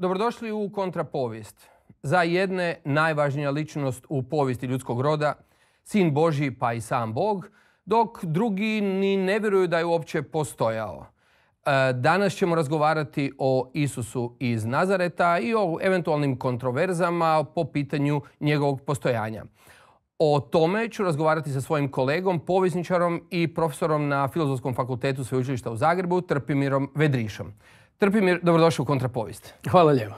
Dobrodošli u Kontrapovijest. Za jedne najvažnija ličnost u povijesti ljudskog roda, sin Boži pa i sam Bog, dok drugi ni ne vjeruju da je uopće postojao. E, danas ćemo razgovarati o Isusu iz Nazareta i o eventualnim kontroverzama po pitanju njegovog postojanja. O tome ću razgovarati sa svojim kolegom, povjesničarom i profesorom na Filozofskom fakultetu Sveučilišta u Zagrebu, Trpimirom Vedrišom. Trpimir, dobrodošao u Kontrapovijest. Hvala lijepo.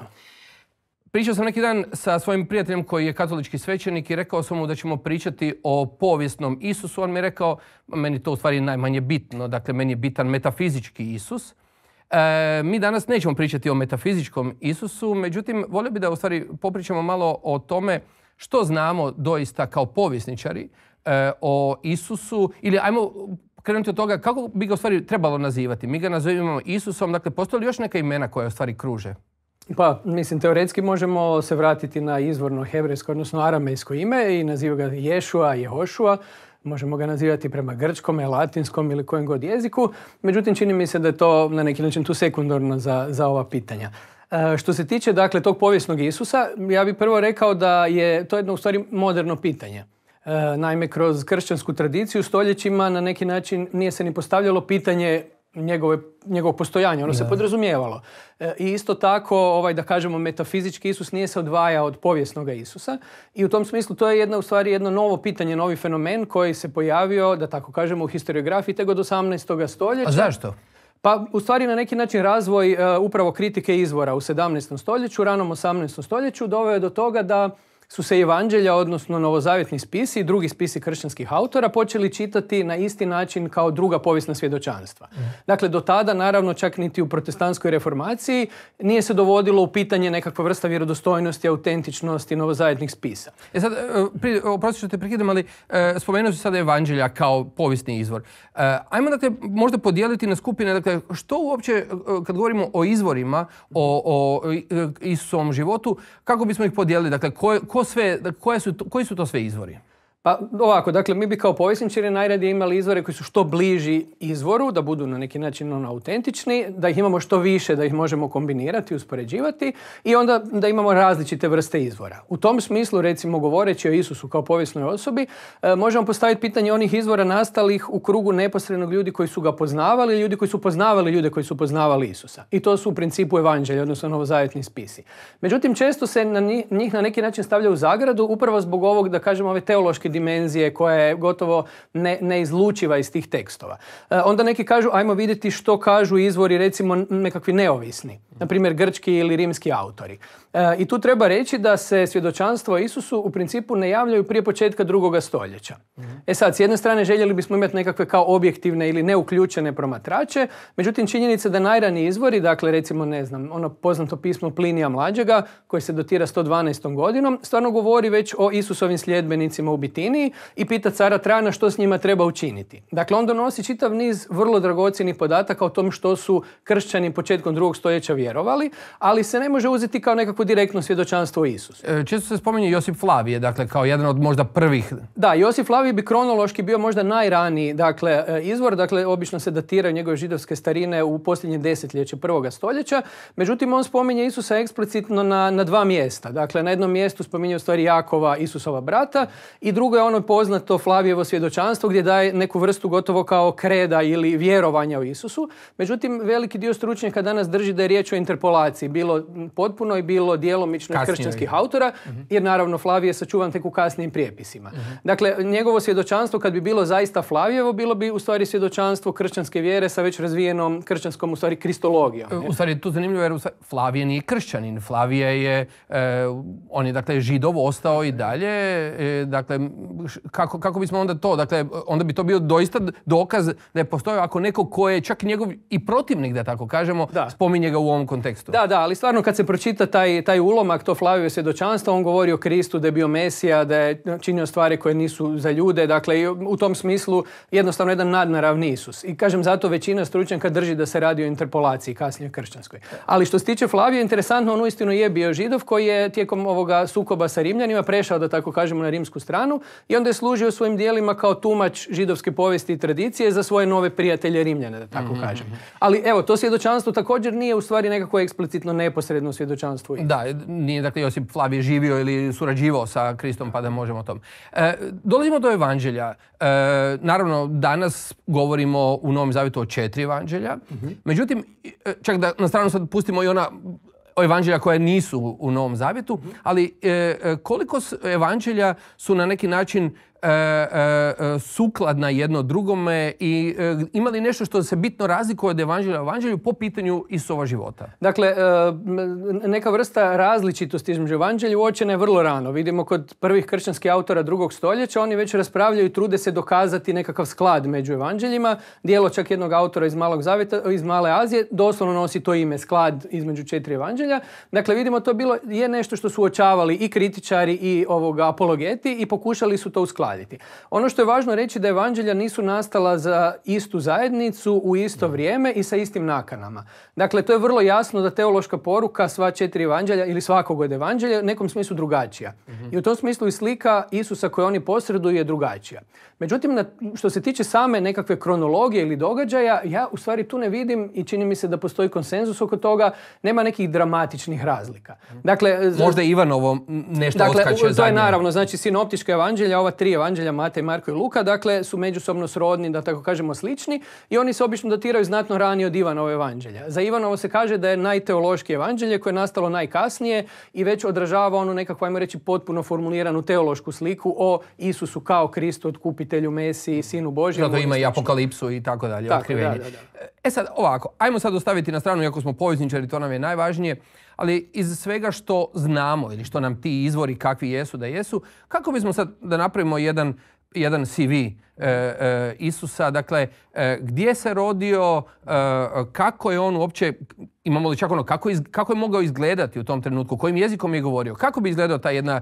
Pričao sam neki dan sa svojim prijateljem koji je katolički svećenik i rekao sam mu da ćemo pričati o povijesnom Isusu. On mi je rekao, meni to u stvari najmanje bitno, dakle meni je bitan metafizički Isus. E, mi danas nećemo pričati o metafizičkom Isusu, međutim volio bi da u stvari popričamo malo o tome što znamo doista kao povjesničari e, o Isusu ili ajmo krenuti od toga kako bi ga u stvari trebalo nazivati. Mi ga nazivamo Isusom, dakle postoje li još neka imena koja u stvari kruže? Pa, mislim, teoretski možemo se vratiti na izvorno hebrejsko, odnosno aramejsko ime i naziva ga Ješua, Jehošua. Možemo ga nazivati prema grčkom, latinskom ili kojem god jeziku. Međutim, čini mi se da je to na neki način tu sekundarno za, za ova pitanja. E, što se tiče, dakle, tog povijesnog Isusa, ja bih prvo rekao da je to jedno u stvari moderno pitanje. E, naime, kroz kršćansku tradiciju stoljećima na neki način nije se ni postavljalo pitanje njegove, njegovog postojanja. Ono se podrazumijevalo. E, I isto tako, ovaj, da kažemo, metafizički Isus nije se odvajao od povijesnog Isusa. I u tom smislu to je jedna, u stvari, jedno novo pitanje, novi fenomen koji se pojavio, da tako kažemo, u historiografiji tega od 18. stoljeća. A zašto? Pa u stvari na neki način razvoj e, upravo kritike izvora u 17. stoljeću, ranom 18. stoljeću doveo je do toga da su se evanđelja, odnosno novozavjetni spisi i drugi spisi kršćanskih autora počeli čitati na isti način kao druga povijesna svjedočanstva. Mhm. Dakle, do tada, naravno, čak niti u protestantskoj reformaciji nije se dovodilo u pitanje nekakva vrsta vjerodostojnosti, autentičnosti novozavjetnih spisa. E sad, e, oprosti što te prekidam, ali e, spomenuo sada evanđelja kao povijesni izvor. E, ajmo da te možda podijeliti na skupine, dakle, što uopće, kad govorimo o izvorima, o, o Isusovom životu, kako bismo ih podijelili, dakle, ko, sve, koje koji su to sve izvori? Pa ovako, dakle, mi bi kao povjesničari najradije imali izvore koji su što bliži izvoru, da budu na neki način ono autentični, da ih imamo što više, da ih možemo kombinirati, uspoređivati i onda da imamo različite vrste izvora. U tom smislu, recimo, govoreći o Isusu kao povijesnoj osobi, e, možemo postaviti pitanje onih izvora nastalih u krugu neposrednog ljudi koji su ga poznavali, ljudi koji su poznavali ljude koji su poznavali Isusa. I to su u principu evanđelje, odnosno novozajetni spisi. Međutim, često se na njih na neki način stavlja u zagradu, upravo zbog ovog, da kažemo, ove teološke dimenzije koja je gotovo ne, neizlučiva iz tih tekstova. E, onda neki kažu ajmo vidjeti što kažu izvori recimo nekakvi neovisni na primjer grčki ili rimski autori. E, I tu treba reći da se svjedočanstvo Isusu u principu ne javljaju prije početka drugoga stoljeća. Mhm. E sad, s jedne strane željeli bismo imati nekakve kao objektivne ili neuključene promatrače, međutim činjenica da najrani izvori, dakle recimo ne znam, ono poznato pismo Plinija mlađega koje se dotira 112. godinom, stvarno govori već o Isusovim sljedbenicima u Bitiniji i pita cara Trajana što s njima treba učiniti. Dakle, on donosi čitav niz vrlo dragocjenih podataka o tom što su kršćani početkom drugog stoljeća vjerovali vjerovali, ali se ne može uzeti kao nekako direktno svjedočanstvo o Isusu. E, često se spominje Josip Flavije, dakle kao jedan od možda prvih. Da, Josip Flavije bi kronološki bio možda najraniji dakle, e, izvor, dakle obično se datiraju njegove židovske starine u posljednje desetljeće prvoga stoljeća, međutim on spominje Isusa eksplicitno na, na dva mjesta. Dakle, na jednom mjestu spominje u stvari Jakova, Isusova brata i drugo je ono poznato Flavijevo svjedočanstvo gdje daje neku vrstu gotovo kao kreda ili vjerovanja u Isusu. Međutim, veliki dio stručnjaka danas drži da je riječ interpolaciji, bilo potpuno i bilo djelomično iz kršćanskih autora, mhm. jer naravno Flavije sačuvam sačuvan tek u kasnijim prijepisima. Mhm. Dakle, njegovo svjedočanstvo kad bi bilo zaista Flavijevo, bilo bi u stvari svjedočanstvo kršćanske vjere sa već razvijenom kršćanskom u stvari kristologijom. U stvari, tu zanimljivo jer Flavije nije kršćanin. Flavije je, e, on je dakle židov ostao i dalje. E, dakle, kako, bismo onda to, dakle, onda bi to bio doista dokaz da je postojao ako neko ko je čak njegov i protivnik, da tako kažemo, spominje ga u ovom kontekstu. Da, da, ali stvarno kad se pročita taj, taj ulomak, to Flavio svjedočanstvo, on govori o Kristu, da je bio Mesija, da je činio stvari koje nisu za ljude, dakle u tom smislu jednostavno jedan nadnaravni Isus. I kažem zato većina stručnjaka drži da se radi o interpolaciji kasnije kršćanskoj. Ali što se tiče Flavio, interesantno, on uistinu je bio židov koji je tijekom ovoga sukoba sa Rimljanima prešao, da tako kažemo, na rimsku stranu i onda je služio svojim dijelima kao tumač židovske povijesti i tradicije za svoje nove prijatelje Rimljane, da tako mhm, kažem. Mhm. Ali evo, to svjedočanstvo također nije u stvari nekako eksplicitno neposredno svjedočanstvo. Da, nije dakle Josip Flavije živio ili surađivao sa Kristom pa da možemo o tom. E, dolazimo do evanđelja. E, naravno, danas govorimo u Novom Zavjetu o četiri evanđelja. Mhm. Međutim, e, čak da na stranu sad pustimo i ona evanđelja koja nisu u Novom Zavjetu, mhm. ali e, koliko evanđelja su na neki način E, e, e, sukladna jedno drugome i ima li nešto što se bitno razlikuje od evanđelja u evanđelju po pitanju Isova života? Dakle, neka vrsta različitosti između evanđelja uočena je vrlo rano. Vidimo kod prvih kršćanskih autora drugog stoljeća, oni već raspravljaju i trude se dokazati nekakav sklad među evanđeljima. Dijelo čak jednog autora iz Malog Zavjeta, iz Male Azije, doslovno nosi to ime, sklad između četiri evanđelja. Dakle, vidimo to bilo je nešto što su uočavali i kritičari i apologeti i pokušali su to uskladiti. Ono što je važno reći da evanđelja nisu nastala za istu zajednicu u isto vrijeme i sa istim nakanama. Dakle, to je vrlo jasno da teološka poruka sva četiri evanđelja ili svakog od evanđelja u nekom smislu drugačija. Mhm. I u tom smislu i slika Isusa koju oni posreduju je drugačija. Međutim, što se tiče same nekakve kronologije ili događaja, ja u stvari tu ne vidim i čini mi se da postoji konsenzus oko toga, nema nekih dramatičnih razlika. Mhm. Dakle, Možda Ivanovo nešto dakle, to je naravno, znači sinoptička evanđelja, ova tri evanđelja Mate, Marko i Luka, dakle su međusobno srodni, da tako kažemo slični i oni se obično datiraju znatno ranije od Ivanova evanđelja. Za Ivanovo se kaže da je najteološki evanđelje koje je nastalo najkasnije i već odražava onu nekako, ajmo reći, potpuno formuliranu teološku sliku o Isusu kao Kristu, otkupitelju, Mesiji, Sinu Božjem. Zato ima i apokalipsu i tako dalje, otkrivenje. E sad, ovako, ajmo sad ostaviti na stranu, iako smo povjesničari, to nam je najvažnije, ali iz svega što znamo ili što nam ti izvori kakvi jesu da jesu, kako bismo sad da napravimo jedan CV E, e, Isusa, dakle e, gdje se rodio, kako je on uopće, imamo li čak ono, kako, je mogao izgledati u tom trenutku, kojim jezikom je govorio, kako bi izgledao ta jedna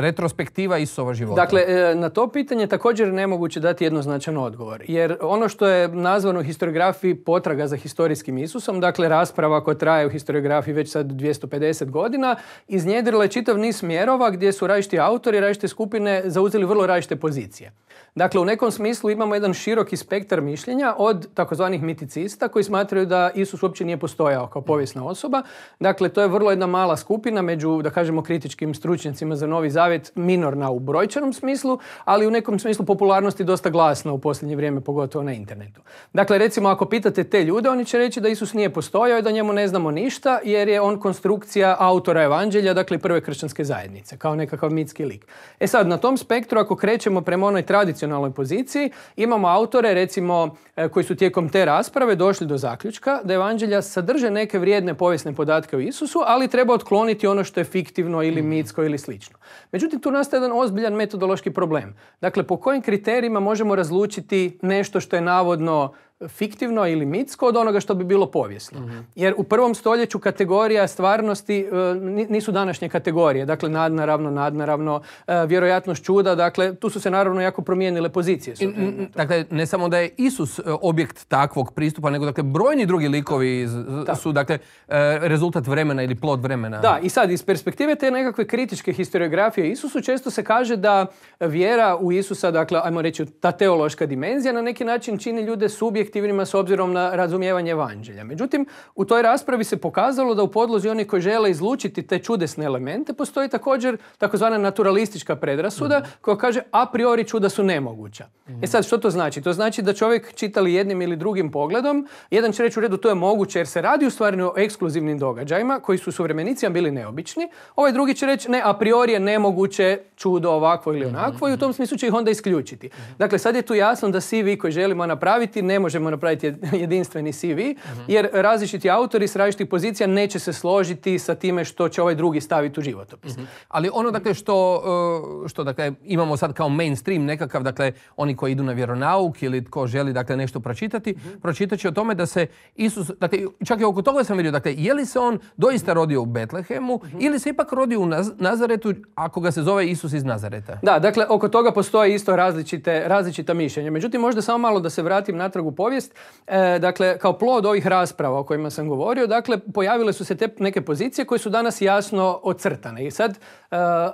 retrospektiva Isusova života? Dakle, na to pitanje također nemoguće dati jednoznačan odgovor, jer ono što je nazvano u historiografiji potraga za historijskim Isusom, dakle rasprava koja traje u historiografiji već sad 250 godina, iznjedrila je čitav niz smjerova gdje su različiti autori, različite skupine zauzeli vrlo različite pozicije. Dakle, u nekom smislu imamo jedan široki spektar mišljenja od takozvanih miticista koji smatraju da Isus uopće nije postojao kao povijesna osoba. Dakle, to je vrlo jedna mala skupina među, da kažemo, kritičkim stručnjacima za Novi Zavjet, minorna u brojčanom smislu, ali u nekom smislu popularnosti dosta glasna u posljednje vrijeme, pogotovo na internetu. Dakle, recimo, ako pitate te ljude, oni će reći da Isus nije postojao i da njemu ne znamo ništa, jer je on konstrukcija autora evanđelja, dakle prve kršćanske zajednice, kao nekakav mitski lik. E sad, na tom spektru, ako krećemo prema onoj tradiciji onoj poziciji, imamo autore recimo e, koji su tijekom te rasprave došli do zaključka da evanđelja sadrže neke vrijedne povijesne podatke o Isusu, ali treba otkloniti ono što je fiktivno ili mhm. mitsko ili slično. Međutim, tu nastaje jedan ozbiljan metodološki problem. Dakle, po kojim kriterijima možemo razlučiti nešto što je navodno fiktivno ili mitsko od onoga što bi bilo povijesno. Jer u prvom stoljeću kategorija stvarnosti e, nisu današnje kategorije. Dakle, nadnaravno, nadnaravno, e, vjerojatnost čuda. Dakle, tu su se naravno jako promijenile pozicije. dakle, ne samo da je Isus e, objekt takvog pristupa, nego dakle, brojni drugi likovi su dakle, e, rezultat vremena ili plod vremena. Da, i sad iz perspektive te nekakve kritičke historiografije Isusu često se kaže da vjera u Isusa, dakle, ajmo reći ta teološka dimenzija, na neki način čini ljude subjekt objektivnima s obzirom na razumijevanje evanđelja. Međutim, u toj raspravi se pokazalo da u podlozi oni koji žele izlučiti te čudesne elemente postoji također takozvana naturalistička predrasuda mhm. koja kaže a priori čuda su nemoguća. Mhm. E sad, što to znači? To znači da čovjek čitali jednim ili drugim pogledom, jedan će reći u redu to je moguće jer se radi u o ekskluzivnim događajima koji su suvremenicima bili neobični, ovaj drugi će reći ne, a priori je nemoguće čudo ovakvo ili mhm. onakvo i u tom smislu će ih onda isključiti. Dakle, sad je tu jasno da svi vi koji želimo napraviti ne može možemo napraviti jedinstveni CV, mhm. jer različiti autori s različitih pozicija neće se složiti sa time što će ovaj drugi staviti u životopis. Mhm. Ali ono dakle eh, što, dakle, imamo sad kao mainstream nekakav, dakle oni koji idu na vjeronauk ili tko želi dakle nešto pročitati, mhm. pročitat će o tome da se Isus, dakle čak i oko toga sam vidio, dakle je li se on doista rodio u Betlehemu ili se ipak rodio u Nazaretu ako ga se zove Isus iz Nazareta? Da, dakle oko toga postoje isto različite, različita mišljenja. Međutim, možda samo malo da se vratim natrag u povijest, e, dakle, kao plod ovih rasprava o kojima sam govorio, dakle, pojavile su se te neke pozicije koje su danas jasno ocrtane. I sad, e,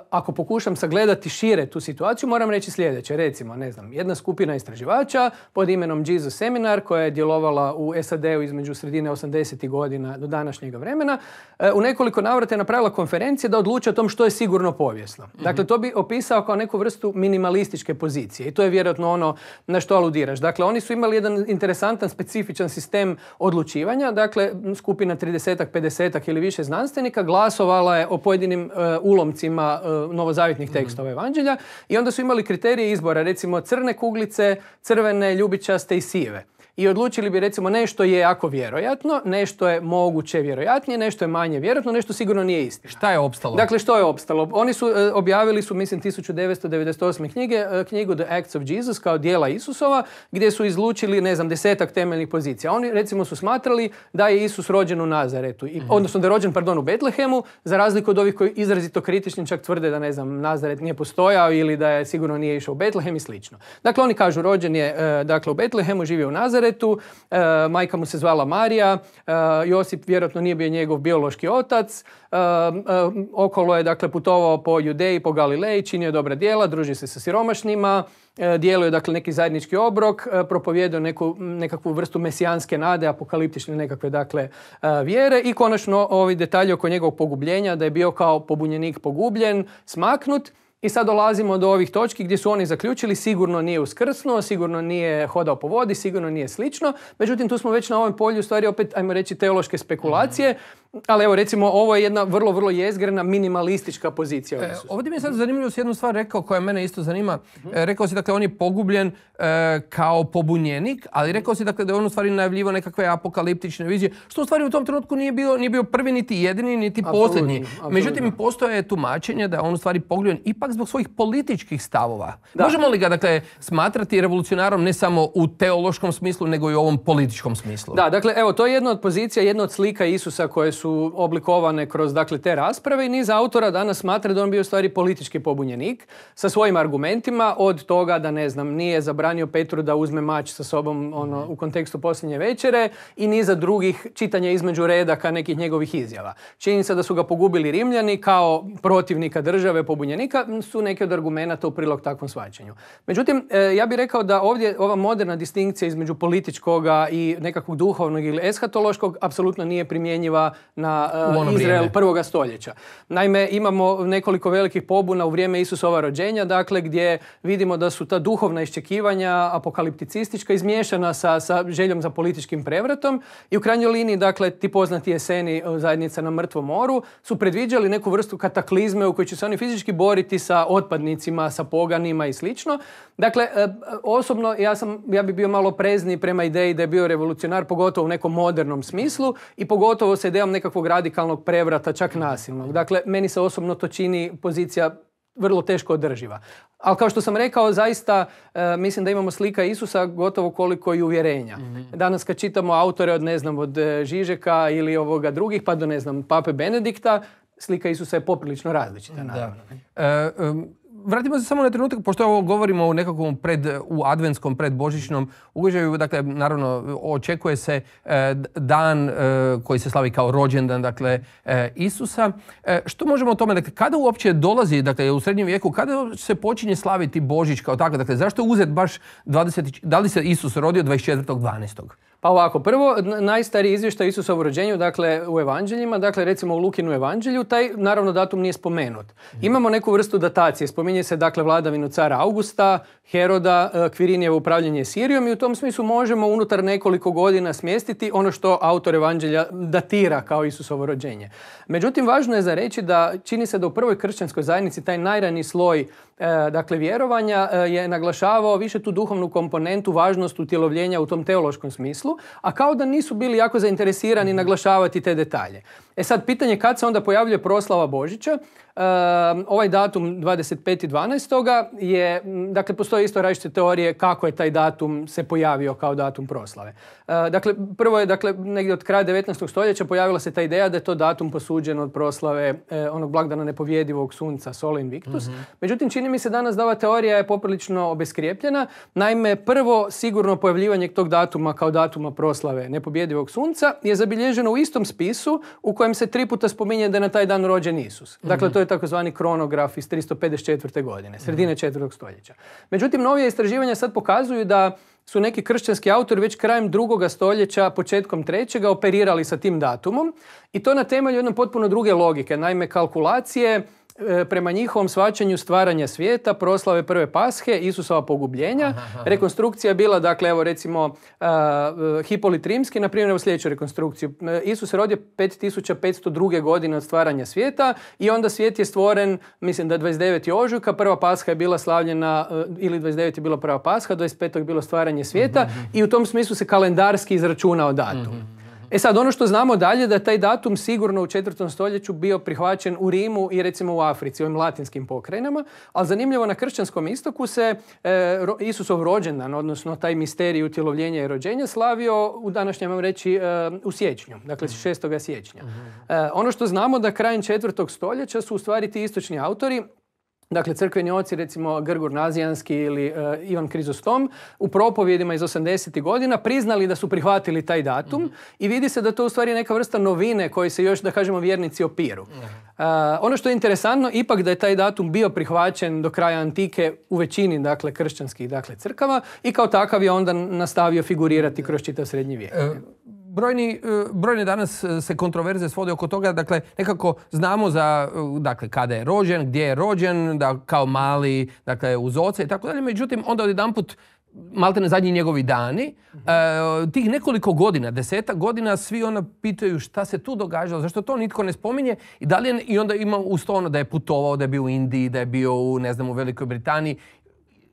ako pokušam sagledati šire tu situaciju, moram reći sljedeće. Recimo, ne znam, jedna skupina istraživača pod imenom Jesus Seminar, koja je djelovala u SAD-u između sredine 80. godina do današnjega vremena, e, u nekoliko navrata je napravila konferencije da odluče o tom što je sigurno povijesno. Mhm. Dakle, to bi opisao kao neku vrstu minimalističke pozicije. I to je vjerojatno ono na što aludiraš. Dakle, oni su imali jedan interesantan, specifičan sistem odlučivanja. Dakle, skupina 30-ak, 50-ak ili više znanstvenika glasovala je o pojedinim e, ulomcima e, novozavjetnih mhm. tekstova evanđelja i onda su imali kriterije izbora, recimo crne kuglice, crvene, ljubičaste i sive i odlučili bi recimo nešto je jako vjerojatno, nešto je moguće vjerojatnije, nešto je manje vjerojatno, nešto sigurno nije istina. Šta je opstalo? Dakle, što je opstalo? Oni su e, objavili su, mislim, 1998. knjige, e, knjigu The Acts of Jesus kao dijela Isusova, gdje su izlučili, ne znam, desetak temeljnih pozicija. Oni, recimo, su smatrali da je Isus rođen u Nazaretu, i, mhm. odnosno da je rođen, pardon, u Betlehemu, za razliku od ovih koji izrazito kritični čak tvrde da, ne znam, Nazaret nije postojao ili da je sigurno nije išao u Betlehem i slično. Dakle, oni kažu rođen je, e, dakle, u Betlehemu, živio u Nazaretu, Nazaretu, e, majka mu se zvala Marija, e, Josip vjerojatno nije bio njegov biološki otac, e, okolo je dakle putovao po Judeji, po Galileji, činio dobra djela, družio se sa siromašnima, je dakle neki zajednički obrok, propovjedao neku, nekakvu vrstu mesijanske nade, apokaliptične nekakve dakle vjere i konačno ovi detalji oko njegovog pogubljenja da je bio kao pobunjenik pogubljen, smaknut i sad dolazimo do ovih točki gdje su oni zaključili sigurno nije uskrsnuo, sigurno nije hodao po vodi, sigurno nije slično. Međutim, tu smo već na ovom polju stvari opet, ajmo reći, teološke spekulacije. Ali evo recimo ovo je jedna vrlo, vrlo jezgrena minimalistička pozicija. E, ovdje mi je sad zanimljivo si jednu stvar rekao koja mene isto zanima. Mhm. E, rekao si dakle on je pogubljen e, kao pobunjenik, ali rekao si dakle da je on u stvari najavljivo nekakve apokaliptične vizije, što u stvari u tom trenutku nije bio, nije bio prvi niti jedini niti posljednji. Međutim, postoje tumačenje da je on u stvari pogubljen ipak zbog svojih političkih stavova. Možemo li ga dakle smatrati revolucionarom ne samo u teološkom smislu nego i u ovom političkom smislu? Da, dakle evo to je jedna od pozicija, jedna od slika Isusa koje su su oblikovane kroz dakle, te rasprave i niz autora danas smatra da on bio u stvari politički pobunjenik sa svojim argumentima od toga da ne znam, nije zabranio Petru da uzme mač sa sobom ono, u kontekstu posljednje večere i niza drugih čitanja između redaka nekih njegovih izjava. Činjenica da su ga pogubili Rimljani kao protivnika države, pobunjenika su neki od argumenata u prilog takvom svačanju. Međutim, e, ja bih rekao da ovdje ova moderna distinkcija između političkoga i nekakvog duhovnog ili eshatološkog apsolutno nije primjenjiva na uh, Izrael prvoga stoljeća. Naime, imamo nekoliko velikih pobuna u vrijeme Isusova rođenja, dakle gdje vidimo da su ta duhovna iščekivanja apokalipticistička izmiješana sa, sa željom za političkim prevratom i u krajnjoj liniji, dakle, ti poznati jeseni e, zajednica na Mrtvom moru su predviđali neku vrstu kataklizme u kojoj će se oni fizički boriti sa otpadnicima, sa poganima i slično. Dakle, e, osobno ja, sam, ja bi bio malo prezni prema ideji da je bio revolucionar, pogotovo u nekom modernom smislu i pogotovo sa idejom nekakvog radikalnog prevrata, čak nasilnog. Dakle, meni se osobno to čini pozicija vrlo teško održiva. Ali kao što sam rekao, zaista e, mislim da imamo slika Isusa gotovo koliko i uvjerenja. Mhm. Danas kad čitamo autore od, ne znam, od e, Žižeka ili ovoga drugih, pa do, ne znam, Pape Benedikta, slika Isusa je poprilično različita, naravno. E, vratimo se samo na trenutak, pošto ovo govorimo o nekakvom pred, u adventskom, predbožićnom ugođaju, dakle, naravno, očekuje se e, dan e, koji se slavi kao rođendan, dakle, e, Isusa. što možemo o tome, dakle, kada uopće dolazi, dakle, u srednjem vijeku, kada se počinje slaviti Božić kao tako, dakle, zašto uzet baš 20, da li se Isus rodio 24.12.? Pa ovako, prvo, najstariji izvještaj Isusovo rođenju, dakle u evanđeljima, dakle recimo u Lukinu evanđelju, taj naravno datum nije spomenut. Mm. Imamo neku vrstu datacije, spominje se dakle vladavinu cara Augusta, Heroda, e, Kvirinjevo upravljanje Sirijom i u tom smislu možemo unutar nekoliko godina smjestiti ono što autor evanđelja datira kao Isusovo rođenje. Međutim, važno je za reći da čini se da u prvoj kršćanskoj zajednici taj najraniji sloj E, dakle vjerovanja e, je naglašavao više tu duhovnu komponentu, važnost utjelovljenja u tom teološkom smislu, a kao da nisu bili jako zainteresirani mhm. naglašavati te detalje. E sad, pitanje kad se onda pojavljuje proslava Božića, e, ovaj datum 25.12. je, dakle, postoje isto različite teorije kako je taj datum se pojavio kao datum proslave. dakle, prvo je, dakle, negdje od kraja 19. stoljeća pojavila se ta ideja da je to datum posuđen od proslave onog blagdana nepovjedivog sunca, Sol Invictus. Mhm. Međutim, čini mi se danas da ova teorija je poprilično obeskrijepljena. Naime, prvo sigurno pojavljivanje tog datuma kao datuma proslave nepobjedivog sunca je zabilježeno u istom spisu u kojem se tri puta spominje da je na taj dan rođen Isus. Dakle, mhm. to je takozvani kronograf iz 354. godine, sredine četvrtog stoljeća. Međutim, novije istraživanja sad pokazuju da su neki kršćanski autori već krajem drugoga stoljeća, početkom trećega operirali sa tim datumom i to na temelju jedne potpuno druge logike, naime kalkulacije E, prema njihovom svačanju stvaranja svijeta, proslave prve pashe, Isusova pogubljenja. Rekonstrukcija je bila, dakle, evo recimo uh, Hipolit Rimski, na primjer, u sljedeću rekonstrukciju. E, Isus se rodio 5502. godine od stvaranja svijeta i onda svijet je stvoren, mislim da je 29. ožujka, prva pasha je bila slavljena, ili 29. je bila prva pasha, 25. je bilo stvaranje svijeta mhm, mhm. i u tom smislu se kalendarski izračunao datum. Mhm, E sad, ono što znamo dalje da taj datum sigurno u četvrtom stoljeću bio prihvaćen u Rimu i recimo u Africi, ovim latinskim pokrajinama, ali zanimljivo na kršćanskom istoku se e, Isusov rođendan, odnosno taj misterij utjelovljenja i rođenja, slavio u današnjem vam reći e, u siječnju, dakle 6. Mhm. siječnja. Mhm. E, ono što znamo da krajem četvrtog stoljeća su u stvari ti istočni autori Dakle, crkveni oci, recimo Grgur Nazijanski ili e, Ivan Krizostom, u propovjedima iz 80. godina priznali da su prihvatili taj datum i vidi se da to u stvari neka vrsta novine koji se još, da kažemo, vjernici opiru. E, ono što je interesantno, ipak da je taj datum bio prihvaćen do kraja antike u većini, dakle, kršćanskih, dakle, crkava i kao takav je onda nastavio figurirati kroz čitav srednji vijek. E, brojni, e, brojne danas e, se kontroverze svode oko toga, dakle, nekako znamo za, e, dakle, kada je rođen, gdje je rođen, da kao mali, dakle, uz oce i tako dalje, međutim, onda odjedanput na zadnji njegovi dani, tih nekoliko godina, deseta godina, svi onda pitaju šta se tu događalo, zašto to nitko ne spominje i da li je, i onda ima uz to ono da je putovao, da je bio u Indiji, da je bio u, ne znam, u Velikoj Britaniji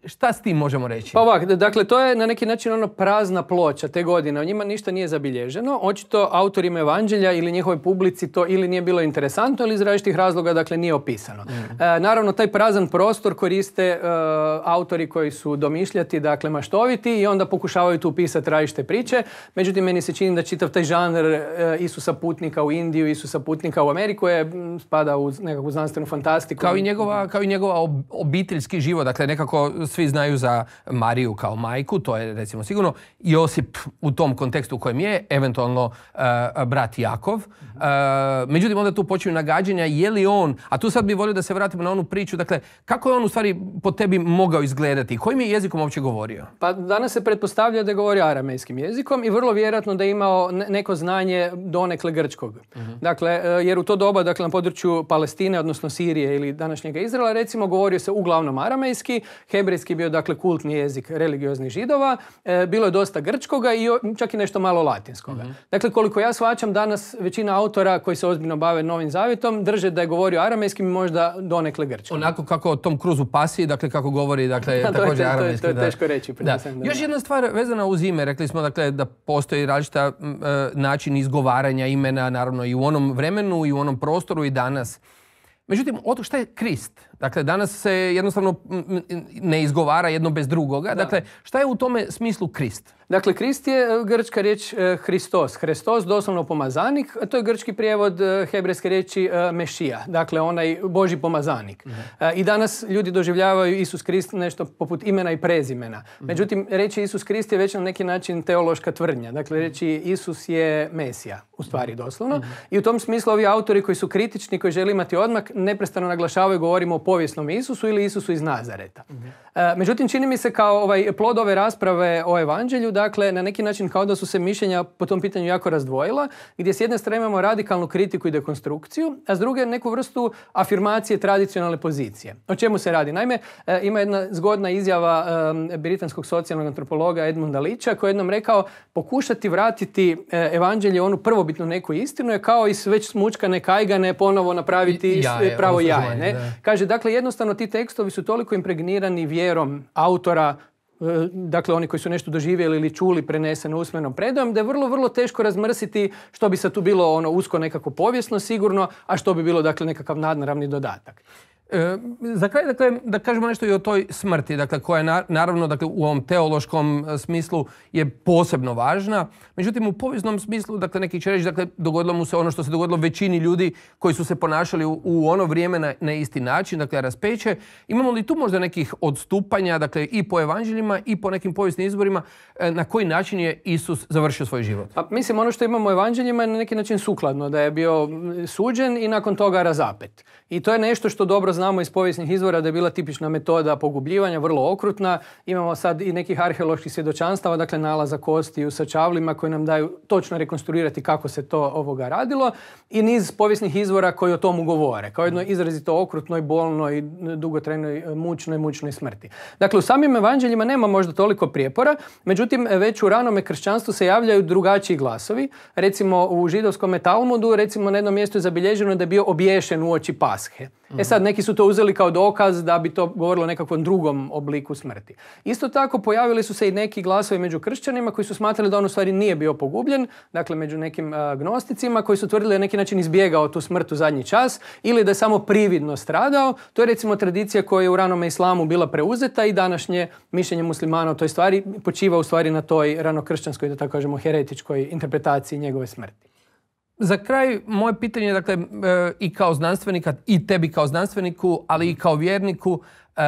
šta s tim možemo reći? Pa ovak, dakle, to je na neki način ono prazna ploča te godine. O njima ništa nije zabilježeno. Očito autorima Evanđelja ili njihovoj publici to ili nije bilo interesantno ili iz različitih razloga, dakle, nije opisano. Mm. E, naravno, taj prazan prostor koriste e, autori koji su domišljati, dakle, maštoviti i onda pokušavaju tu pisati različite priče. Međutim, meni se čini da čitav taj žanr e, Isusa putnika u Indiju, Isusa putnika u Ameriku je spada u nekakvu znanstvenu fantastiku. Kao i njegova, kao i njegova obiteljski život, dakle, nekako svi znaju za Mariju kao majku, to je recimo sigurno. Josip u tom kontekstu u kojem je, eventualno e, brat Jakov. E, međutim, onda tu počinju nagađanja, je li on, a tu sad bi volio da se vratimo na onu priču, dakle, kako je on u stvari po tebi mogao izgledati? Kojim je jezikom uopće govorio? Pa danas se pretpostavlja da je govorio aramejskim jezikom i vrlo vjerojatno da je imao neko znanje donekle grčkog. Mhm. Dakle, e, jer u to doba, dakle, na području Palestine, odnosno Sirije ili današnjega Izraela, recimo, govorio se uglavnom aramejski, hebrejski je bio dakle kultni jezik religioznih židova, e, bilo je dosta grčkoga i čak i nešto malo latinskoga. Mhm. Dakle, koliko ja shvaćam, danas većina autora koji se ozbiljno bave Novim Zavjetom drže da je govorio aramejskim i možda donekle grčkim. Onako kako o Tom kruzu pasi dakle kako govori dakle, to je, aramejski. To je, teško reći. Da. Još jedna stvar vezana uz ime. Rekli smo dakle da postoji različita e, način izgovaranja imena, naravno i u onom vremenu i u onom prostoru i danas. Međutim, oto šta je Krist? Dakle, danas se jednostavno ne izgovara jedno bez drugoga. Dakle, šta je u tome smislu Krist? Dakle, Krist je e, grčka riječ e, Hristos. Hristos, doslovno pomazanik, to je grčki prijevod e, hebrejske riječi Mešija. Dakle, onaj Boži pomazanik. Mhm. I danas ljudi doživljavaju Isus Krist nešto poput imena i prezimena. Mhm. Međutim, reći Isus Krist je već na neki način teološka tvrdnja. Dakle, mhm. reći Isus je Mesija, u stvari doslovno. I u tom smislu ovi autori koji su kritični, koji žele imati odmak, neprestano naglašavaju, govorimo o povijesnom Isusu ili Isusu iz Nazareta. E, međutim, čini mi se kao ovaj plod ove rasprave o evanđelju, dakle, na neki način kao da su se mišljenja po tom pitanju jako razdvojila, gdje s jedne strane imamo radikalnu kritiku i dekonstrukciju, a s druge neku vrstu afirmacije tradicionalne pozicije. O čemu se radi? Naime, e, ima jedna zgodna izjava e, britanskog socijalnog antropologa Edmunda Lića koji je jednom rekao pokušati vratiti evanđelje onu prvobitnu neku istinu je kao i već smučkane kajgane ponovo napraviti pravo ono jaje. Ne? Kaže, dakle, jednostavno ti tekstovi su toliko impregnirani vjerom autora, e, dakle oni koji su nešto doživjeli ili čuli preneseno usmenom predajom, da je vrlo, vrlo teško razmrsiti što bi se tu bilo ono usko nekako povijesno sigurno, a što bi bilo dakle nekakav nadnaravni dodatak. E, za kraj, dakle, da kažemo nešto i o toj smrti, dakle, koja je naravno dakle, u ovom teološkom e, smislu je posebno važna. Međutim, u povijesnom smislu, dakle, neki će reći, dakle, dogodilo mu se ono što se dogodilo većini ljudi koji su se ponašali u, ono vrijeme na, isti način, dakle, raspeće. Imamo li tu možda nekih odstupanja, dakle, i po evanđeljima i po nekim povijesnim izborima, e, na koji način je Isus završio svoj život? Pa, mislim, ono što imamo u evanđeljima je na neki način sukladno, da je bio suđen i nakon toga razapet. I to je nešto što dobro znamo iz povijesnih izvora da je bila tipična metoda pogubljivanja, vrlo okrutna. Imamo sad i nekih arheoloških svjedočanstava, dakle nalaza kosti u čavlima koji nam daju točno rekonstruirati kako se to ovoga radilo i niz povijesnih izvora koji o tomu govore, kao jednoj izrazito okrutnoj, bolnoj, dugotrajnoj, mučnoj, mučnoj smrti. Dakle, u samim evanđeljima nema možda toliko prijepora, međutim, već u ranome kršćanstvu se javljaju drugačiji glasovi. Recimo, u židovskom Talmudu, recimo, na jednom mjestu je zabilježeno da je bio obješen u oči pashe. E sad, neki su to uzeli kao dokaz da bi to govorilo o nekakvom drugom obliku smrti. Isto tako pojavili su se i neki glasovi među kršćanima koji su smatrali da on u stvari nije bio pogubljen, dakle među nekim e, gnosticima koji su tvrdili da neki način izbjegao tu smrt u zadnji čas ili da je samo prividno stradao. To je recimo tradicija koja je u ranome islamu bila preuzeta i današnje mišljenje muslimana o toj stvari počiva u stvari na toj ranokršćanskoj, da tako kažemo, heretičkoj interpretaciji njegove smrti. Za kraj, moje pitanje dakle, e, i kao znanstvenika, i tebi kao znanstveniku, ali i kao vjerniku, e,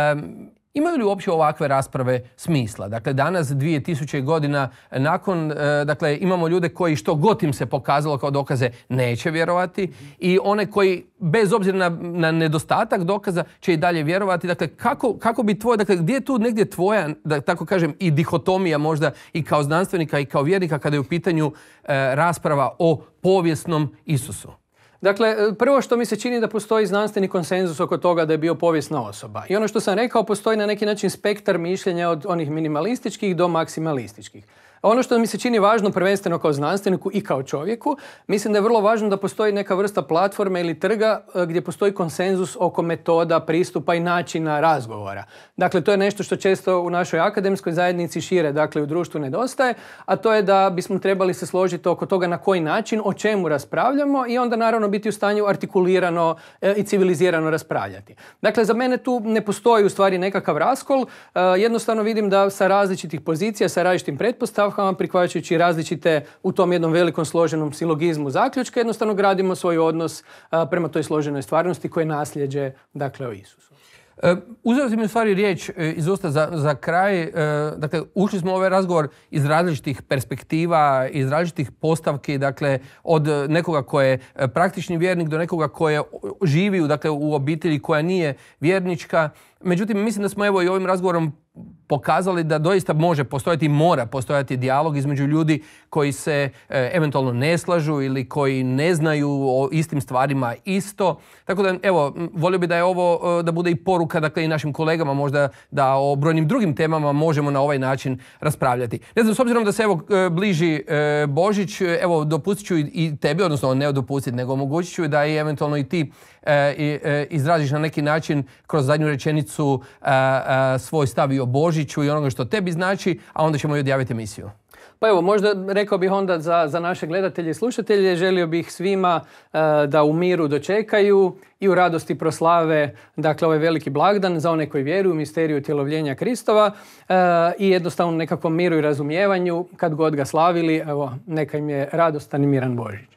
Imaju li uopće ovakve rasprave smisla? Dakle, danas 2000 godina nakon, e, dakle, imamo ljude koji što god im se pokazalo kao dokaze neće vjerovati i one koji, bez obzira na, nedostatak dokaza, će i dalje vjerovati. Dakle, kako, kako bi tvoj, dakle, gdje je tu negdje tvoja, da tako kažem, i dihotomija možda i kao znanstvenika i kao vjernika kada je u pitanju e, rasprava o povijesnom Isusu? Dakle, e, prvo što mi se čini da postoji znanstveni konsenzus oko toga da je bio povijesna osoba. I ono što sam rekao, postoji na neki način spektar mišljenja od onih minimalističkih do maksimalističkih. Ono što mi se čini važno prvenstveno kao znanstveniku i kao čovjeku, mislim da je vrlo važno da postoji neka vrsta platforme ili trga eh, gdje postoji konsenzus oko metoda, pristupa i načina razgovora. Dakle, to je nešto što često u našoj akademskoj zajednici šire, dakle u društvu nedostaje, a to je da bismo trebali se složiti oko toga na koji način, o čemu raspravljamo i onda naravno biti u stanju artikulirano eh, i civilizirano raspravljati. Dakle, za mene tu ne postoji u stvari nekakav raskol, eh, jednostavno vidim da sa različitih pozicija, sa različitim stavkama, prihvaćajući različite u tom jednom velikom složenom silogizmu zaključka, jednostavno gradimo svoj odnos prema toj složenoj stvarnosti koje nasljeđe dakle, o Isusu. E, uzeo si mi u stvari riječ e, iz za, kraj. E, dakle, ušli smo u ovaj razgovor iz različitih perspektiva, iz različitih postavki, dakle, od nekoga ko je praktični vjernik do nekoga ko živi dakle, u obitelji koja nije vjernička. Međutim, mislim da smo evo i ovim razgovorom pokazali da doista može postojati i mora postojati dijalog između ljudi koji se e, eventualno ne slažu ili koji ne znaju o istim stvarima isto. Tako da evo, volio bi da je ovo e, da bude i poruka dakle i našim kolegama možda da o brojnim drugim temama možemo na ovaj način raspravljati. Ne znam, s obzirom da se evo e, bliži Božić, evo dopustit ću i tebi, odnosno ne dopustit, nego omogućit ću da i eventualno i ti E, e, izraziš na neki način kroz zadnju rečenicu e, svoj stav i o Božiću i onoga što tebi znači, a onda ćemo i odjaviti emisiju. Pa evo, možda rekao bih onda za, za naše gledatelje i slušatelje, želio bih svima da u miru dočekaju i u radosti proslave, dakle, ovaj veliki blagdan za one koji vjeruju u misteriju tjelovljenja Kristova i jednostavno nekakvom miru i razumijevanju kad god ga slavili, evo, neka im je radostan i miran Božić.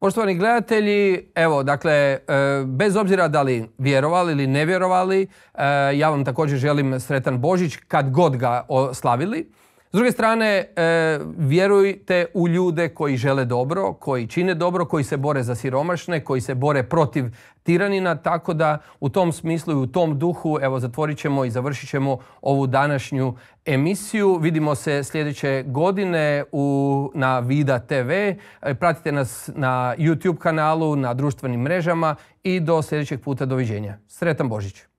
Poštovani gledatelji, evo, dakle, e, bez obzira da li vjerovali ili ne vjerovali, e, ja vam također želim sretan Božić kad god ga slavili. S druge strane, e, vjerujte u ljude koji žele dobro, koji čine dobro, koji se bore za siromašne, koji se bore protiv tiranina, tako da u tom smislu i u tom duhu, evo, zatvorit ćemo i završit ćemo ovu današnju emisiju. Vidimo se sljedeće godine u, na Vida TV. E, pratite nas na YouTube kanalu, na društvenim mrežama i do sljedećeg puta doviđenja. Sretan Božić!